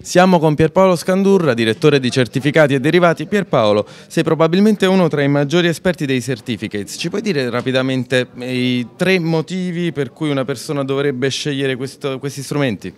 Siamo con Pierpaolo Scandurra, direttore di certificati e derivati. Pierpaolo, sei probabilmente uno tra i maggiori esperti dei certificates. Ci puoi dire rapidamente eh, i tre motivi per cui una persona dovrebbe scegliere questo, questi strumenti?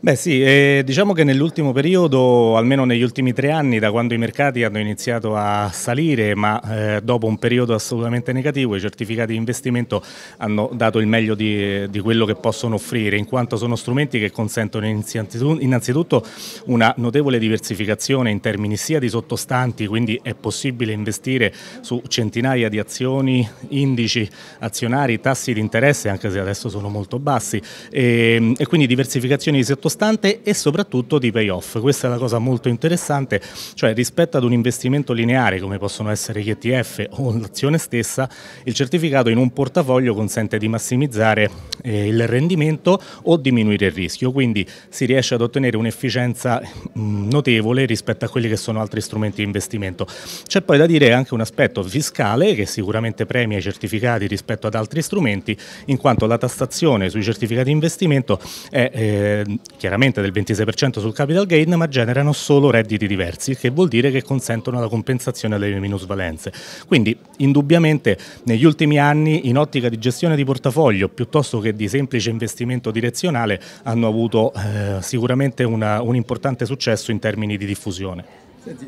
Beh sì, eh, diciamo che nell'ultimo periodo, almeno negli ultimi tre anni, da quando i mercati hanno iniziato a salire, ma eh, dopo un periodo assolutamente negativo, i certificati di investimento hanno dato il meglio di, di quello che possono offrire, in quanto sono strumenti che consentono innanzitutto una notevole diversificazione in termini sia di sottostanti, quindi è possibile investire su centinaia di azioni, indici, azionari, tassi di interesse, anche se adesso sono molto bassi, e, ehm, e quindi diversificazioni di sottostanti sottostante e soprattutto di payoff. Questa è una cosa molto interessante, cioè rispetto ad un investimento lineare come possono essere gli ETF o l'azione stessa, il certificato in un portafoglio consente di massimizzare eh, il rendimento o diminuire il rischio, quindi si riesce ad ottenere un'efficienza mm, notevole rispetto a quelli che sono altri strumenti di investimento. C'è poi da dire anche un aspetto fiscale che sicuramente premia i certificati rispetto ad altri strumenti, in quanto la tassazione sui certificati di investimento è eh, chiaramente del 26% sul capital gain, ma generano solo redditi diversi, che vuol dire che consentono la compensazione alle minusvalenze. Quindi indubbiamente negli ultimi anni in ottica di gestione di portafoglio piuttosto che di semplice investimento direzionale hanno avuto eh, sicuramente una, un importante successo in termini di diffusione.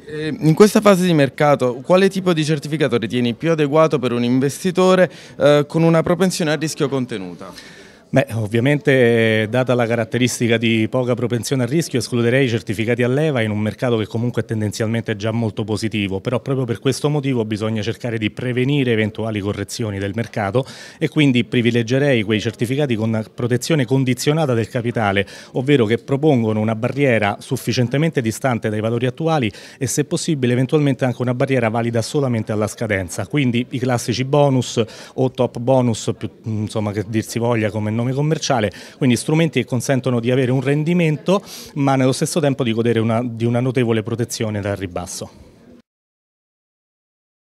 Eh, in questa fase di mercato, quale tipo di certificato ritieni più adeguato per un investitore eh, con una propensione a rischio contenuta? Beh, ovviamente data la caratteristica di poca propensione al rischio escluderei i certificati a leva in un mercato che comunque è tendenzialmente già molto positivo, però proprio per questo motivo bisogna cercare di prevenire eventuali correzioni del mercato e quindi privilegerei quei certificati con protezione condizionata del capitale, ovvero che propongono una barriera sufficientemente distante dai valori attuali e se possibile eventualmente anche una barriera valida solamente alla scadenza, quindi i classici bonus o top bonus, insomma che dir voglia come nome commerciale, quindi strumenti che consentono di avere un rendimento ma nello stesso tempo di godere una, di una notevole protezione dal ribasso.